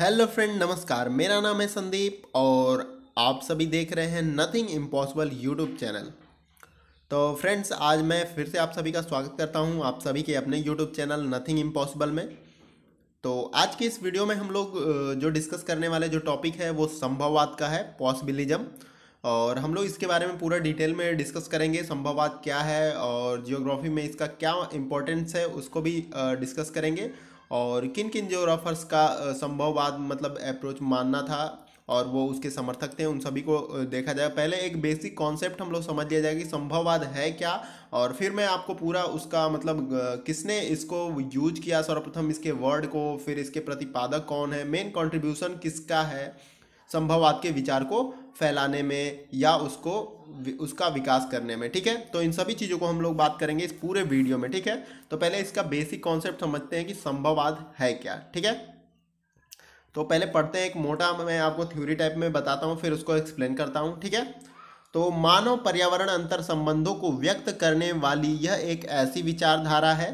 hello friend नमस्कार मेरा नाम है संदीप और आप सभी देख रहे हैं नथिंग इम्पॉसिबल यूट्यूब चैनल तो फ्रेंड्स आज मैं फिर से आप सभी का स्वागत करता हूं आप सभी के अपने यूट्यूब चैनल नथिंग इम्पॉसिबल में तो आज की इस वीडियो में हम लोग जो डिस्कस करने वाले जो टॉपिक है वो संभववाद का है पॉसिबिलिज्म और हम लोग इसके बारे में पूरा डिटेल में डिस्कस करेंगे संभववाद क्या है और जियोग्राफी में इसका क्या इम्पोर्टेंस है उसको भी डिस्कस करेंगे और किन किन जोग्राफर्स का संभववाद मतलब अप्रोच मानना था और वो उसके समर्थक थे उन सभी को देखा जाए पहले एक बेसिक कॉन्सेप्ट हम लोग समझ लिया जाए कि संभववाद है क्या और फिर मैं आपको पूरा उसका मतलब किसने इसको यूज किया सर्वप्रथम इसके वर्ड को फिर इसके प्रतिपादक कौन है मेन कॉन्ट्रीब्यूशन किसका है संभववाद के विचार को फैलाने में या उसको उसका विकास करने में ठीक है तो इन सभी चीज़ों को हम लोग बात करेंगे इस पूरे वीडियो में ठीक है तो पहले इसका बेसिक कॉन्सेप्ट समझते हैं कि संभववाद है क्या ठीक है तो पहले पढ़ते हैं एक मोटा मैं आपको थ्योरी टाइप में बताता हूँ फिर उसको एक्सप्लेन करता हूँ ठीक है तो मानव पर्यावरण अंतर संबंधों को व्यक्त करने वाली यह एक ऐसी विचारधारा है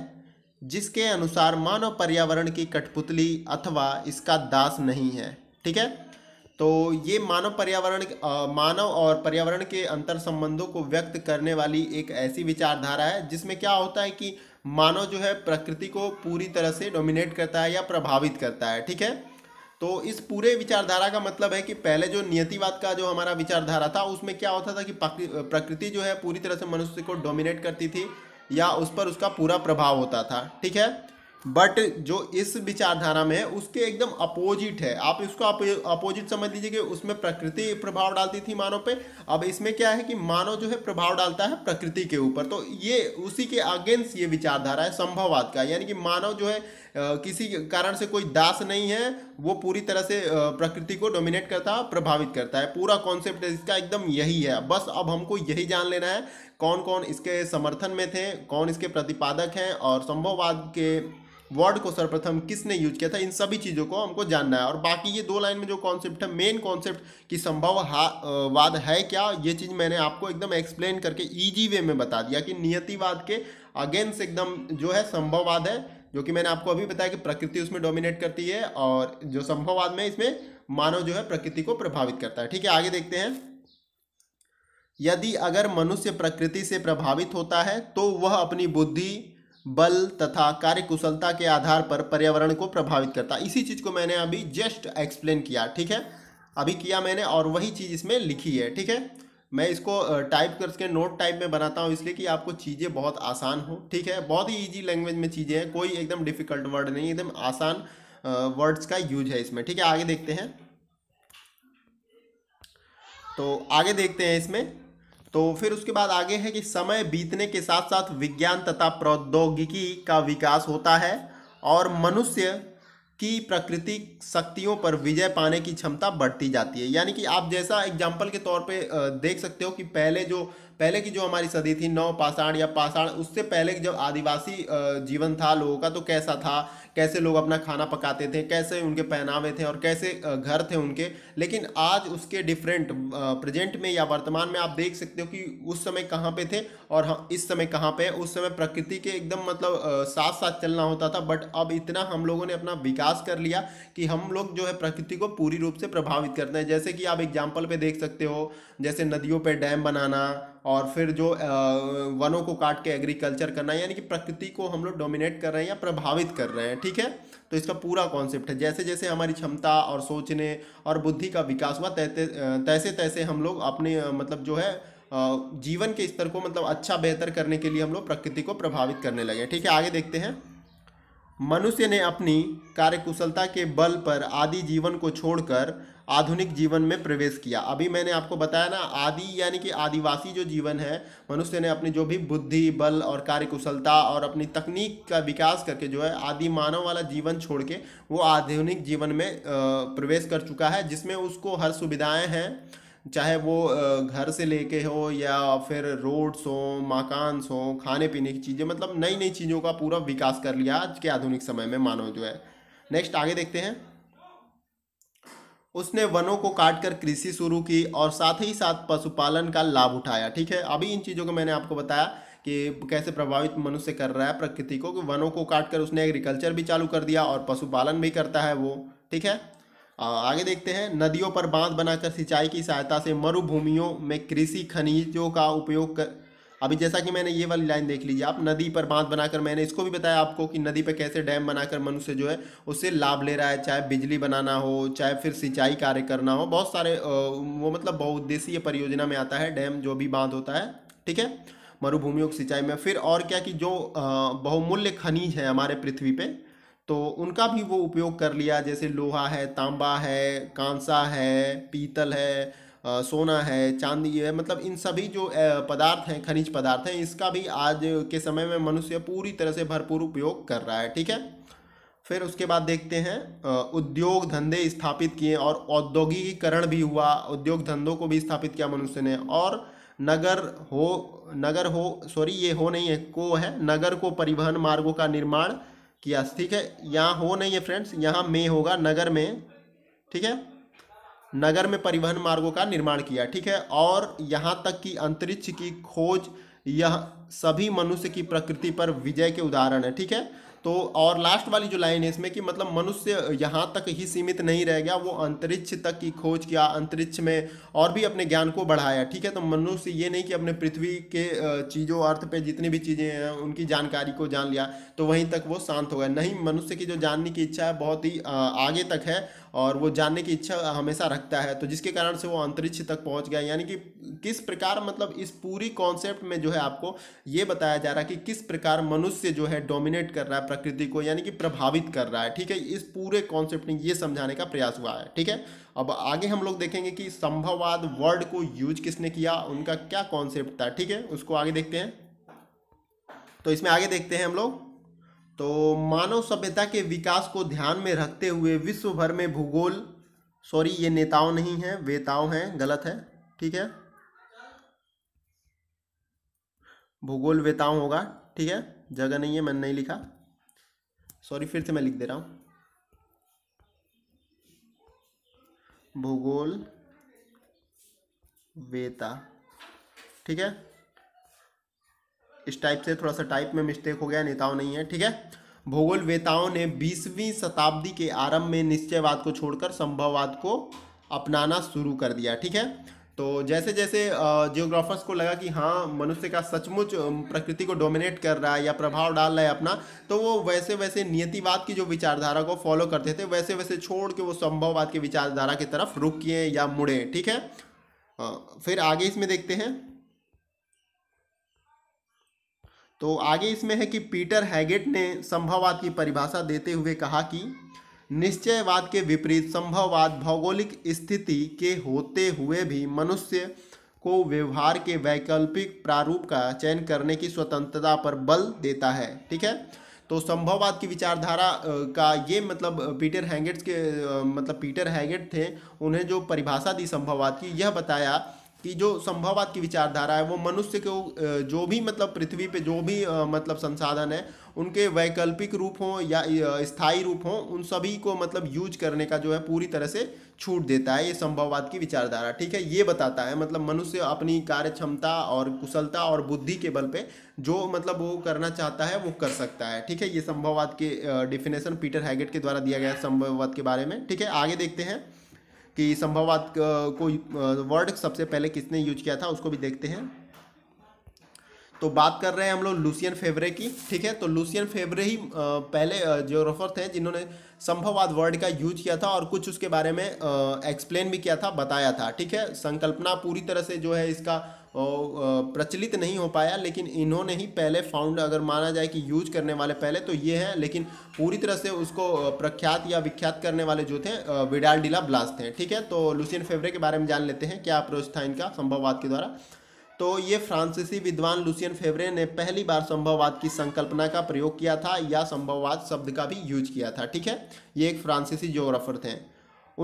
जिसके अनुसार मानव पर्यावरण की कठपुतली अथवा इसका दास नहीं है ठीक है तो ये मानव पर्यावरण मानव और पर्यावरण के अंतर संबंधों को व्यक्त करने वाली एक ऐसी विचारधारा है जिसमें क्या होता है कि मानव जो है प्रकृति को पूरी तरह से डोमिनेट करता है या प्रभावित करता है ठीक है तो इस पूरे विचारधारा का मतलब है कि पहले जो नियतिवाद का जो हमारा विचारधारा था उसमें क्या होता था कि प्रकृति जो है पूरी तरह से मनुष्य को डोमिनेट करती थी या उस पर उसका पूरा प्रभाव होता था ठीक है बट जो इस विचारधारा में है उसके एकदम अपोजिट है आप इसको अपोजिट समझ लीजिए कि उसमें प्रकृति प्रभाव डालती थी मानव पे अब इसमें क्या है कि मानव जो है प्रभाव डालता है प्रकृति के ऊपर तो ये उसी के अगेंस्ट ये विचारधारा है संभववाद का यानी कि मानव जो है किसी कारण से कोई दास नहीं है वो पूरी तरह से प्रकृति को डोमिनेट करता है प्रभावित करता है पूरा कॉन्सेप्ट इसका एकदम यही है बस अब हमको यही जान लेना है कौन कौन इसके समर्थन में थे कौन इसके प्रतिपादक हैं और संभववाद के वर्ड को सर्वप्रथम किसने यूज किया था इन सभी चीज़ों को हमको जानना है और बाकी ये दो लाइन में जो कॉन्सेप्ट है मेन कॉन्सेप्ट की संभव वाद है क्या ये चीज़ मैंने आपको एकदम एक्सप्लेन करके ईजी वे में बता दिया कि नियतिवाद के अगेंस्ट एकदम जो है संभववाद है जो कि मैंने आपको अभी बताया कि प्रकृति उसमें डोमिनेट करती है और जो संभववाद में इसमें मानव जो है प्रकृति को प्रभावित करता है ठीक है आगे देखते हैं यदि अगर मनुष्य प्रकृति से प्रभावित होता है तो वह अपनी बुद्धि बल तथा कार्यकुशलता के आधार पर पर्यावरण को प्रभावित करता इसी चीज़ को मैंने अभी जस्ट एक्सप्लेन किया ठीक है अभी किया मैंने और वही चीज़ इसमें लिखी है ठीक है मैं इसको टाइप करके नोट टाइप में बनाता हूँ इसलिए कि आपको चीज़ें बहुत आसान हो ठीक है बहुत ही ईजी लैंग्वेज में चीज़ें हैं कोई एकदम डिफ़िकल्ट वर्ड नहीं एकदम आसान वर्ड्स का यूज है इसमें ठीक है आगे देखते हैं तो आगे देखते हैं इसमें तो फिर उसके बाद आगे है कि समय बीतने के साथ साथ विज्ञान तथा प्रौद्योगिकी का विकास होता है और मनुष्य की प्राकृतिक शक्तियों पर विजय पाने की क्षमता बढ़ती जाती है यानी कि आप जैसा एग्जाम्पल के तौर पे देख सकते हो कि पहले जो पहले की जो हमारी सदी थी नौ पाषाण या पाषाण उससे पहले जब आदिवासी जीवन था लोगों का तो कैसा था कैसे लोग अपना खाना पकाते थे कैसे उनके पहनावे थे और कैसे घर थे उनके लेकिन आज उसके डिफरेंट प्रेजेंट में या वर्तमान में आप देख सकते हो कि उस समय कहाँ पे थे और हम इस समय कहाँ पे उस समय प्रकृति के एकदम मतलब साथ साथ चलना होता था बट अब इतना हम लोगों ने अपना विकास कर लिया कि हम लोग जो है प्रकृति को पूरी रूप से प्रभावित करते हैं जैसे कि आप एग्जाम्पल पर देख सकते हो जैसे नदियों पर डैम बनाना और फिर जो वनों को काट के एग्रीकल्चर करना यानी कि प्रकृति को हम लोग डोमिनेट कर रहे हैं या प्रभावित कर रहे हैं ठीक है तो इसका पूरा कॉन्सेप्ट है जैसे जैसे हमारी क्षमता और सोचने और बुद्धि का विकास हुआ तैसे तैसे हम लोग अपने मतलब जो है जीवन के स्तर को मतलब अच्छा बेहतर करने के लिए हम लोग प्रकृति को प्रभावित करने लगे ठीक है आगे देखते हैं मनुष्य ने अपनी कार्यकुशलता के बल पर आदि जीवन को छोड़कर आधुनिक जीवन में प्रवेश किया अभी मैंने आपको बताया ना आदि यानी कि आदिवासी जो जीवन है मनुष्य ने अपनी जो भी बुद्धि बल और कार्यकुशलता और अपनी तकनीक का विकास करके जो है आदि मानव वाला जीवन छोड़ के वो आधुनिक जीवन में प्रवेश कर चुका है जिसमें उसको हर सुविधाएँ हैं चाहे वो घर से लेके हो या फिर रोड्स हो मकान हो खाने पीने की चीज़ें मतलब नई नई चीज़ों का पूरा विकास कर लिया आज के आधुनिक समय में मानव जो है नेक्स्ट आगे देखते हैं उसने वनों को काटकर कृषि शुरू की और साथ ही साथ पशुपालन का लाभ उठाया ठीक है अभी इन चीज़ों को मैंने आपको बताया कि कैसे प्रभावित मनुष्य कर रहा है प्रकृति को कि वनों को काटकर उसने एग्रीकल्चर भी चालू कर दिया और पशुपालन भी करता है वो ठीक है आगे देखते हैं नदियों पर बांध बनाकर सिंचाई की सहायता से मरुभूमियों में कृषि खनिजों का उपयोग कर अभी जैसा कि मैंने ये वाली लाइन देख लीजिए आप नदी पर बांध बनाकर मैंने इसको भी बताया आपको कि नदी पर कैसे डैम बनाकर मनुष्य जो है उससे लाभ ले रहा है चाहे बिजली बनाना हो चाहे फिर सिंचाई कार्य करना हो बहुत सारे वो मतलब बहुउद्देशीय परियोजना में आता है डैम जो भी बांध होता है ठीक है मरुभूमियों की सिंचाई में फिर और क्या कि जो बहुमूल्य खनिज है हमारे पृथ्वी पर तो उनका भी वो उपयोग कर लिया जैसे लोहा है तांबा है कांसा है पीतल है सोना है चांदी है मतलब इन सभी जो पदार्थ हैं खनिज पदार्थ हैं इसका भी आज के समय में मनुष्य पूरी तरह से भरपूर उपयोग कर रहा है ठीक है फिर उसके बाद देखते हैं उद्योग धंधे स्थापित किए और औद्योगिकीकरण भी हुआ उद्योग धंधों को भी स्थापित किया मनुष्य ने और नगर हो नगर हो सॉरी ये हो नहीं है को है नगर को परिवहन मार्गों का निर्माण किया ठीक है यहाँ हो नहीं है फ्रेंड्स यहाँ में होगा नगर में ठीक है नगर में परिवहन मार्गों का निर्माण किया ठीक है और यहाँ तक कि अंतरिक्ष की खोज यह सभी मनुष्य की प्रकृति पर विजय के उदाहरण है ठीक है तो और लास्ट वाली जो लाइन है इसमें कि मतलब मनुष्य यहाँ तक ही सीमित नहीं रह गया वो अंतरिक्ष तक की खोज किया अंतरिक्ष में और भी अपने ज्ञान को बढ़ाया ठीक है तो मनुष्य ये नहीं कि अपने पृथ्वी के चीज़ों अर्थ पे जितनी भी चीज़ें हैं उनकी जानकारी को जान लिया तो वहीं तक वो शांत हो गया नहीं मनुष्य की जो जानने की इच्छा है बहुत ही आगे तक है और वो जानने की इच्छा हमेशा रखता है तो जिसके कारण से वो अंतरिक्ष तक पहुंच गया यानी कि किस प्रकार मतलब इस पूरी कॉन्सेप्ट में जो है आपको ये बताया जा रहा है कि किस प्रकार मनुष्य जो है डोमिनेट कर रहा है प्रकृति को यानी कि प्रभावित कर रहा है ठीक है इस पूरे कॉन्सेप्ट में ये समझाने का प्रयास हुआ है ठीक है अब आगे हम लोग देखेंगे कि संभववाद वर्ड को यूज किसने किया उनका क्या कॉन्सेप्ट था ठीक है उसको आगे देखते हैं तो इसमें आगे देखते हैं हम लोग तो मानव सभ्यता के विकास को ध्यान में रखते हुए विश्व भर में भूगोल सॉरी ये नेताओं नहीं है वेताओं हैं गलत है ठीक है भूगोल वेताओं होगा ठीक है जगह नहीं है मैंने नहीं लिखा सॉरी फिर से मैं लिख दे रहा हूँ भूगोल वेता ठीक है इस टाइप से थोड़ा सा टाइप में मिस्टेक हो गया नेताओं नहीं है ठीक है भूगोल वेताओं ने 20वीं शताब्दी के आरंभ में निश्चयवाद को छोड़कर संभववाद को अपनाना शुरू कर दिया ठीक है तो जैसे जैसे जियोग्राफर्स को लगा कि हाँ मनुष्य का सचमुच प्रकृति को डोमिनेट कर रहा है या प्रभाव डाल रहा है अपना तो वो वैसे वैसे नियतिवाद की जो विचारधारा को फॉलो करते थे वैसे वैसे छोड़ के वो संभववाद की विचारधारा की तरफ रुक किए या मुड़े ठीक है फिर आगे इसमें देखते हैं तो आगे इसमें है कि पीटर हैगेट ने संभववाद की परिभाषा देते हुए कहा कि निश्चयवाद के विपरीत संभववाद भौगोलिक स्थिति के होते हुए भी मनुष्य को व्यवहार के वैकल्पिक प्रारूप का चयन करने की स्वतंत्रता पर बल देता है ठीक है तो संभववाद की विचारधारा का ये मतलब पीटर हैंगेट्स के मतलब पीटर हैगेट थे उन्हें जो परिभाषा दी संभववाद की यह बताया कि जो संभववाद की विचारधारा है वो मनुष्य को जो भी मतलब पृथ्वी पे जो भी मतलब संसाधन है उनके वैकल्पिक रूप हों या स्थायी रूप हों उन सभी को मतलब यूज करने का जो है पूरी तरह से छूट देता है ये संभववाद की विचारधारा ठीक है ये बताता है मतलब मनुष्य अपनी कार्य क्षमता और कुशलता और बुद्धि के बल पे जो मतलब वो करना चाहता है वो कर सकता है ठीक है ये संभववाद के डिफिनेशन पीटर हैगेट के द्वारा दिया गया संभववाद के बारे में ठीक है आगे देखते हैं कि संभववाद को वर्ड सबसे पहले किसने यूज किया था उसको भी देखते हैं तो बात कर रहे हैं हम लोग लूसियन फेवरे की ठीक है तो लूसियन फेवरे ही पहले जियोग्राफर थे जिन्होंने संभववाद वर्ड का यूज किया था और कुछ उसके बारे में एक्सप्लेन भी किया था बताया था ठीक है संकल्पना पूरी तरह से जो है इसका प्रचलित नहीं हो पाया लेकिन इन्होंने ही पहले फाउंड अगर माना जाए कि यूज करने वाले पहले तो ये हैं लेकिन पूरी तरह से उसको प्रख्यात या विख्यात करने वाले जो थे विडाल डिला ब्लास्ट थे ठीक है तो लुसियन फेवरे के बारे में जान लेते हैं क्या अप्रोच था इनका संभववाद के द्वारा तो ये फ्रांसीसी विद्वान लुसियन फेवरे ने पहली बार संभववाद की संकल्पना का प्रयोग किया था या संभववाद शब्द का भी यूज किया था ठीक है ये एक फ्रांसीसी जोग्राफर थे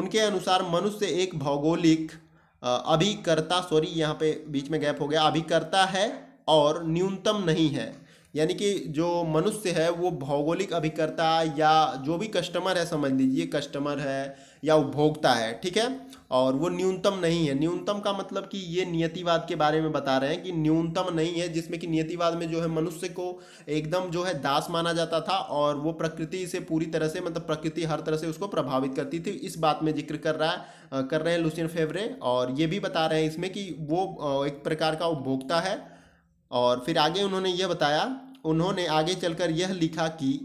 उनके अनुसार मनुष्य एक भौगोलिक अभिकर्ता सॉरी यहाँ पे बीच में गैप हो गया अभिकर्ता है और न्यूनतम नहीं है यानी कि जो मनुष्य है वो भौगोलिक अभिकर्ता या जो भी कस्टमर है समझ लीजिए कस्टमर है या उपभोक्ता है ठीक है और वो न्यूनतम नहीं है न्यूनतम का मतलब कि ये नियतिवाद के बारे में बता रहे हैं कि न्यूनतम नहीं है जिसमें कि नियतिवाद में जो है मनुष्य को एकदम जो है दास माना जाता था और वो प्रकृति से पूरी तरह से मतलब प्रकृति हर तरह से उसको प्रभावित करती थी इस बात में जिक्र कर रहा है कर रहे हैं लुसियन फेवरे और ये भी बता रहे हैं इसमें कि वो एक प्रकार का उपभोक्ता है और फिर आगे उन्होंने ये बताया उन्होंने आगे चलकर यह लिखा कि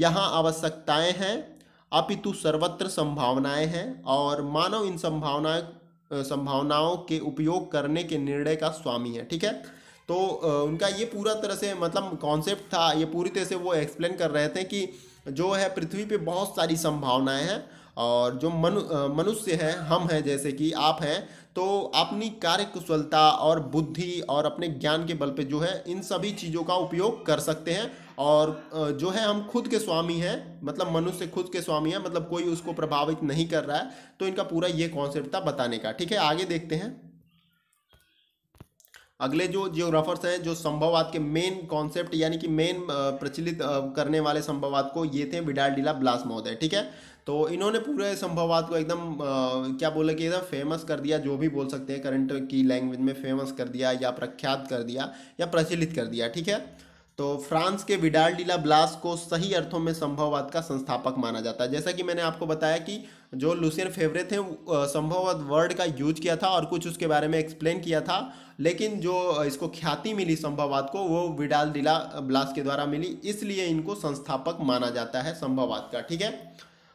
यहाँ आवश्यकताएं हैं अपितु सर्वत्र संभावनाएं हैं और मानव इन संभावनाएं संभावनाओं के उपयोग करने के निर्णय का स्वामी है ठीक है तो उनका ये पूरा तरह से मतलब कॉन्सेप्ट था ये पूरी तरह से वो एक्सप्लेन कर रहे थे कि जो है पृथ्वी पे बहुत सारी संभावनाएं हैं और जो मनु मनुष्य हैं हम हैं जैसे कि आप हैं तो अपनी कार्य कुशलता और बुद्धि और अपने ज्ञान के बल पे जो है इन सभी चीज़ों का उपयोग कर सकते हैं और जो है हम खुद के स्वामी हैं मतलब मनुष्य खुद के स्वामी है मतलब कोई उसको प्रभावित नहीं कर रहा है तो इनका पूरा ये कॉन्सेप्ट था बताने का ठीक है आगे देखते हैं अगले जो जियोग्राफर्स हैं जो संभववाद के मेन कॉन्सेप्ट यानी कि मेन प्रचलित करने वाले संभववाद को ये थे विडाल डीला ब्लास महोदय ठीक है तो इन्होंने पूरे संभववाद को एकदम क्या बोला कि एकदम फेमस कर दिया जो भी बोल सकते हैं करंट की लैंग्वेज में फेमस कर दिया या प्रख्यात कर दिया या प्रचलित कर दिया ठीक है तो फ्रांस के विडाल डीला ब्लास को सही अर्थों में संभववाद का संस्थापक माना जाता है जैसा कि मैंने आपको बताया कि जो लुसियन फेवरे थे संभववाद वर्ड का यूज किया था और कुछ उसके बारे में एक्सप्लेन किया था लेकिन जो इसको ख्याति मिली संभववाद को वो विडाल डीला ब्लास के द्वारा मिली इसलिए इनको संस्थापक माना जाता है संभववाद का ठीक है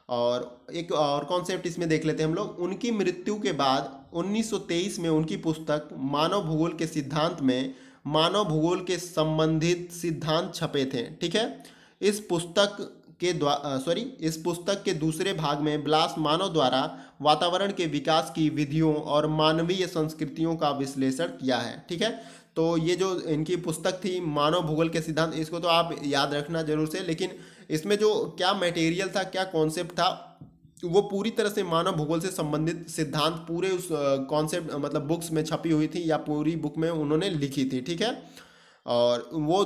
और एक और कॉन्सेप्ट इसमें देख लेते हैं हम लोग उनकी मृत्यु के बाद 1923 में उनकी पुस्तक मानव भूगोल के सिद्धांत में मानव भूगोल के संबंधित सिद्धांत छपे थे ठीक है इस पुस्तक के द्वारा सॉरी इस पुस्तक के दूसरे भाग में ब्लास मानव द्वारा वातावरण के विकास की विधियों और मानवीय संस्कृतियों का विश्लेषण किया है ठीक है तो ये जो इनकी पुस्तक थी मानव भूगोल के सिद्धांत इसको तो आप याद रखना जरूर से लेकिन इसमें जो क्या मटेरियल था क्या कॉन्सेप्ट था वो पूरी तरह से मानव भूगोल से संबंधित सिद्धांत पूरे उस कॉन्सेप्ट मतलब बुक्स में छपी हुई थी या पूरी बुक में उन्होंने लिखी थी ठीक है और वो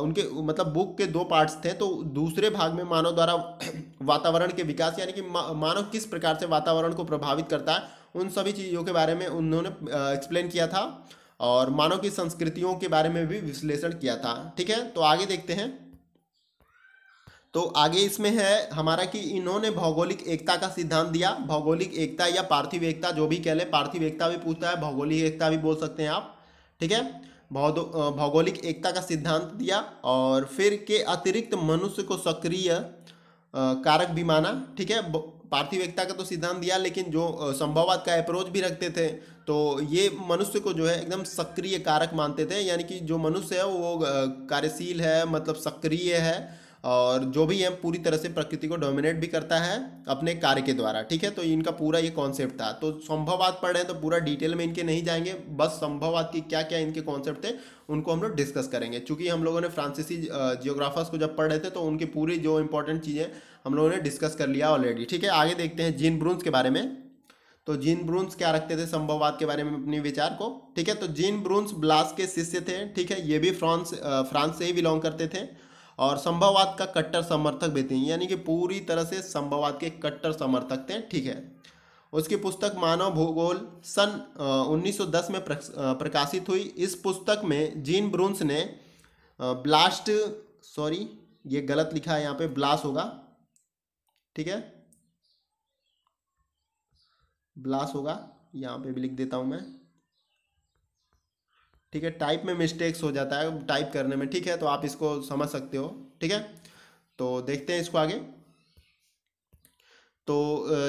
उनके मतलब बुक के दो पार्ट्स थे तो दूसरे भाग में मानव द्वारा वातावरण के विकास यानी कि मानव किस प्रकार से वातावरण को प्रभावित करता है उन सभी चीज़ों के बारे में उन्होंने एक्सप्लेन किया था और मानव की संस्कृतियों के बारे में भी विश्लेषण किया था ठीक है तो आगे देखते हैं तो आगे इसमें है हमारा कि इन्होंने भौगोलिक एकता का सिद्धांत दिया भौगोलिक एकता या पार्थिव एकता जो भी कह लें पार्थिव एकता भी पूछता है भौगोलिक एकता भी बोल सकते हैं आप ठीक है भौगोलिक एकता का सिद्धांत दिया और फिर के अतिरिक्त मनुष्य को सक्रिय कारक भी माना ठीक है पार्थिव एकता का तो सिद्धांत दिया लेकिन जो संभववाद का अप्रोच भी रखते थे तो ये मनुष्य को जो है एकदम सक्रिय कारक मानते थे यानी कि जो मनुष्य है वो कार्यशील है मतलब सक्रिय है और जो भी है पूरी तरह से प्रकृति को डोमिनेट भी करता है अपने कार्य के द्वारा ठीक है तो इनका पूरा ये कॉन्सेप्ट था तो संभववाद पढ़ रहे हैं तो पूरा डिटेल में इनके नहीं जाएंगे बस संभववाद की क्या क्या इनके कॉन्सेप्ट थे उनको हम लोग डिस्कस करेंगे चूंकि हम लोगों ने फ्रांसीसी जियोग्राफर्स को जब पढ़ रहे थे तो उनकी पूरी जो इंपॉर्टेंट चीज़ें हम लोगों ने डिस्कस कर लिया ऑलरेडी ठीक है आगे देखते हैं जीन ब्रूंस के बारे में तो जीन ब्रूंस क्या रखते थे संभववाद के बारे में अपने विचार को ठीक है तो जीन ब्रूंस ब्लास के शिष्य थे ठीक है ये भी फ्रांस फ्रांस से ही बिलोंग करते थे और संभववाद का कट्टर समर्थक भी थे यानी कि पूरी तरह से संभववाद के कट्टर समर्थक थे ठीक है उसकी पुस्तक मानव भूगोल सन 1910 में प्रकाशित हुई इस पुस्तक में जीन ब्रूंस ने ब्लास्ट सॉरी ये गलत लिखा है यहाँ पे ब्लास होगा ठीक है ब्लास होगा यहाँ पे भी लिख देता हूँ मैं ठीक है टाइप में मिस्टेक्स हो जाता है टाइप करने में ठीक है तो आप इसको समझ सकते हो ठीक है तो देखते हैं इसको आगे तो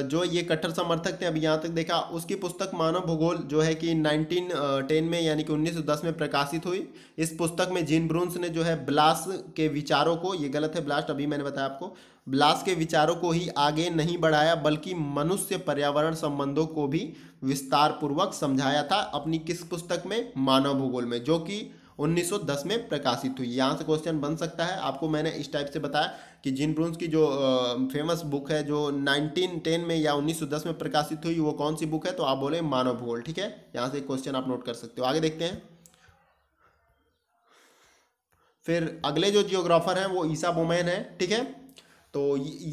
जो ये कट्टर समर्थक थे अभी यहाँ तक देखा उसकी पुस्तक मानव भूगोल जो है कि 1910 में यानी कि 1910 में प्रकाशित हुई इस पुस्तक में जीन ब्रूंस ने जो है ब्लास के विचारों को ये गलत है ब्लास्ट अभी मैंने बताया आपको ब्लास के विचारों को ही आगे नहीं बढ़ाया बल्कि मनुष्य पर्यावरण संबंधों को भी विस्तार पूर्वक समझाया था अपनी किस पुस्तक में मानव भूगोल में जो कि 1910 में प्रकाशित हुई यहाँ से क्वेश्चन बन सकता है आपको मैंने इस टाइप से बताया कि जिन ब्रूंस की जो फेमस बुक है जो 1910 में या 1910 में प्रकाशित हुई वो कौन सी बुक है तो आप बोले मानव भूगोल ठीक है यहाँ से क्वेश्चन आप नोट कर सकते हो आगे देखते हैं फिर अगले जो जियोग्राफर हैं वो ईसा बोमैन है ठीक है तो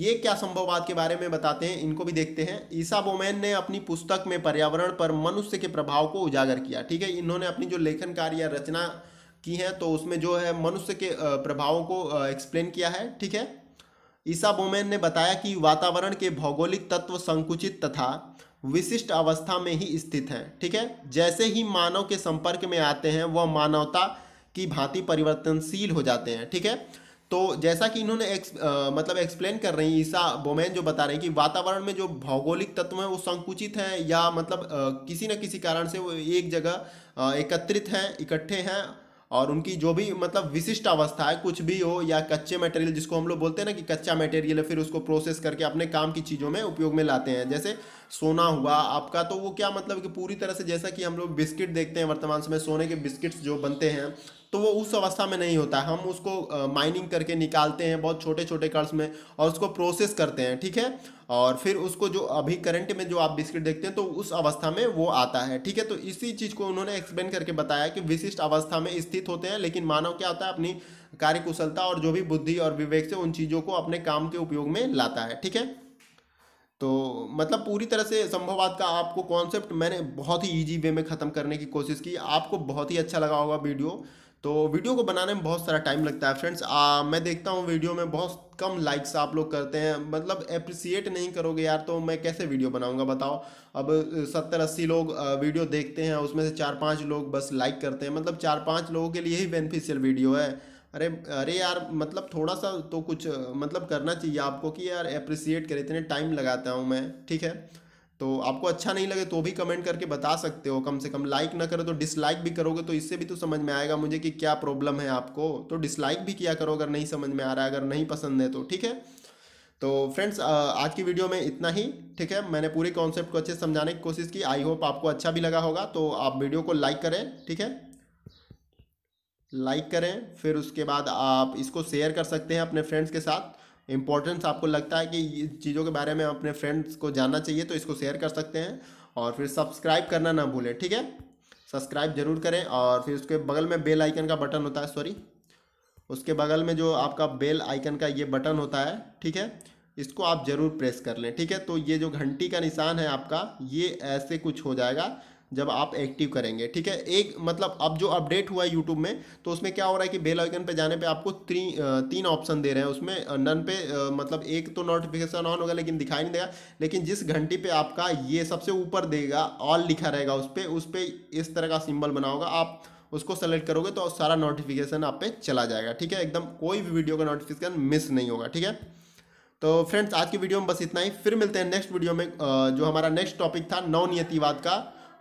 ये क्या संभववाद के बारे में बताते हैं इनको भी देखते हैं ईसा बोमैन ने अपनी पुस्तक में पर्यावरण पर मनुष्य के प्रभाव को उजागर किया ठीक है इन्होंने अपनी जो लेखन कार्य या रचना की हैं तो उसमें जो है मनुष्य के प्रभावों को एक्सप्लेन किया है ठीक है ईसा बोमेन ने बताया कि वातावरण के भौगोलिक तत्व संकुचित तथा विशिष्ट अवस्था में ही स्थित हैं ठीक है जैसे ही मानव के संपर्क में आते हैं वह मानवता की भांति परिवर्तनशील हो जाते हैं ठीक है तो जैसा कि इन्होंने एक्स आ, मतलब एक्सप्लेन कर रही ईसा बोमेन जो बता रहे हैं कि वातावरण में जो भौगोलिक तत्व हैं वो संकुचित हैं या मतलब आ, किसी न किसी कारण से वो एक जगह एकत्रित हैं इकट्ठे हैं और उनकी जो भी मतलब विशिष्ट अवस्था है कुछ भी हो या कच्चे मटेरियल जिसको हम लोग बोलते हैं ना कि कच्चा मटेरियल है फिर उसको प्रोसेस करके अपने काम की चीज़ों में उपयोग में लाते हैं जैसे सोना हुआ आपका तो वो क्या मतलब कि पूरी तरह से जैसा कि हम लोग बिस्किट देखते हैं वर्तमान समय सोने के बिस्किट्स जो बनते हैं तो वो उस अवस्था में नहीं होता हम उसको माइनिंग करके निकालते हैं बहुत छोटे छोटे कर्ज में और उसको प्रोसेस करते हैं ठीक है और फिर उसको जो अभी करंट में जो आप बिस्किट देखते हैं तो उस अवस्था में वो आता है ठीक है तो इसी चीज़ को उन्होंने एक्सप्लेन करके बताया कि विशिष्ट अवस्था में स्थित होते हैं लेकिन मानव क्या होता है अपनी कार्यकुशलता और जो भी बुद्धि और विवेक से उन चीज़ों को अपने काम के उपयोग में लाता है ठीक है तो मतलब पूरी तरह से संभववाद का आपको कॉन्सेप्ट मैंने बहुत ही ईजी वे में ख़त्म करने की कोशिश की आपको बहुत ही अच्छा लगा होगा वीडियो तो वीडियो को बनाने में बहुत सारा टाइम लगता है फ्रेंड्स मैं देखता हूँ वीडियो में बहुत कम लाइक्स आप लोग करते हैं मतलब अप्रिसिएट नहीं करोगे यार तो मैं कैसे वीडियो बनाऊंगा बताओ अब सत्तर अस्सी लोग वीडियो देखते हैं उसमें से चार पाँच लोग बस लाइक करते हैं मतलब चार पाँच लोगों के लिए ही बेनिफिशियल वीडियो है अरे अरे यार मतलब थोड़ा सा तो कुछ मतलब करना चाहिए आपको कि यार अप्रिसिएट करें इतने टाइम लगाता हूँ मैं ठीक है तो आपको अच्छा नहीं लगे तो भी कमेंट करके बता सकते हो कम से कम लाइक ना करो तो डिसलाइक भी करोगे तो इससे भी तो समझ में आएगा मुझे कि क्या प्रॉब्लम है आपको तो डिसलाइक भी किया करो अगर नहीं समझ में आ रहा है अगर नहीं पसंद है तो ठीक है तो फ्रेंड्स आज की वीडियो में इतना ही ठीक है मैंने पूरे कॉन्सेप्ट को अच्छे से समझाने की कोशिश की आई होप आपको अच्छा भी लगा होगा तो आप वीडियो को लाइक करें ठीक है लाइक करें फिर उसके बाद आप इसको शेयर कर सकते हैं अपने फ्रेंड्स के साथ इंपॉर्टेंस आपको लगता है कि चीज़ों के बारे में अपने फ्रेंड्स को जानना चाहिए तो इसको शेयर कर सकते हैं और फिर सब्सक्राइब करना ना भूलें ठीक है सब्सक्राइब जरूर करें और फिर उसके बगल में बेल आइकन का बटन होता है सॉरी उसके बगल में जो आपका बेल आइकन का ये बटन होता है ठीक है इसको आप ज़रूर प्रेस कर लें ठीक है तो ये जो घंटी का निशान है आपका ये ऐसे कुछ हो जाएगा जब आप एक्टिव करेंगे ठीक है एक मतलब अब जो अपडेट हुआ है यूट्यूब में तो उसमें क्या हो रहा है कि बेल आइकन पे जाने पे आपको त्री, तीन ऑप्शन दे रहे हैं उसमें नन पे मतलब एक तो नोटिफिकेशन ऑन होगा लेकिन दिखाई नहीं देगा लेकिन जिस घंटी पे आपका ये सबसे ऊपर देगा ऑल लिखा रहेगा उस पर उस पर इस तरह का सिम्बल बना होगा आप उसको सेलेक्ट करोगे तो सारा नोटिफिकेशन आप पे चला जाएगा ठीक है एकदम कोई भी वीडियो का नोटिफिकेशन मिस नहीं होगा ठीक है तो फ्रेंड्स आज की वीडियो में बस इतना ही फिर मिलते हैं नेक्स्ट वीडियो में जो हमारा नेक्स्ट टॉपिक था नवनियतिवाद का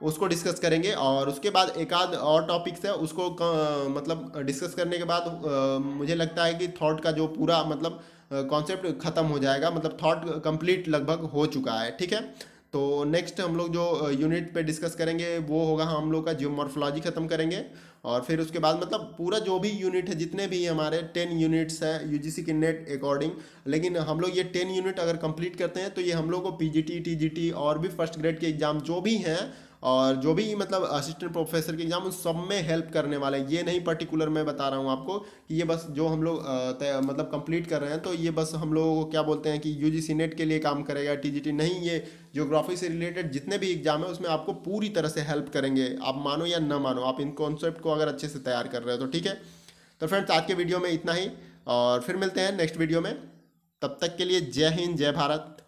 उसको डिस्कस करेंगे और उसके बाद एक आध और टॉपिक्स है उसको मतलब डिस्कस करने के बाद मुझे लगता है कि थॉट का जो पूरा मतलब कॉन्सेप्ट ख़त्म हो जाएगा मतलब थॉट कंप्लीट लगभग हो चुका है ठीक है तो नेक्स्ट हम लोग जो यूनिट पे डिस्कस करेंगे वो होगा हम लोग का जियोमॉर्फोलॉजी ख़त्म करेंगे और फिर उसके बाद मतलब पूरा जो भी यूनिट है जितने भी हमारे टेन यूनिट्स है यूजीसी के नेट अकॉर्डिंग लेकिन हम लोग ये टेन यूनिट अगर कंप्लीट करते हैं तो ये हम लोग को पीजीटी टीजीटी और भी फर्स्ट ग्रेड के एग्ज़ाम जो भी हैं और जो भी मतलब असिस्टेंट प्रोफेसर के एग्ज़ाम उन सब में हेल्प करने वाले हैं ये नहीं पर्टिकुलर मैं बता रहा हूँ आपको कि ये बस जो हम लोग मतलब कंप्लीट कर रहे हैं तो ये बस हम लोगों को क्या बोलते हैं कि यू जी नेट के लिए काम करेगा टी नहीं ये जोग्राफी से रिलेटेड जितने भी एग्जाम है उसमें आपको पूरी तरह से हेल्प करेंगे आप मानो या ना मानो आप इन कॉन्सेप्ट को अगर अच्छे से तैयार कर रहे हो तो ठीक है तो फ्रेंड्स आज के वीडियो में इतना ही और फिर मिलते हैं नेक्स्ट वीडियो में तब तक के लिए जय हिंद जय भारत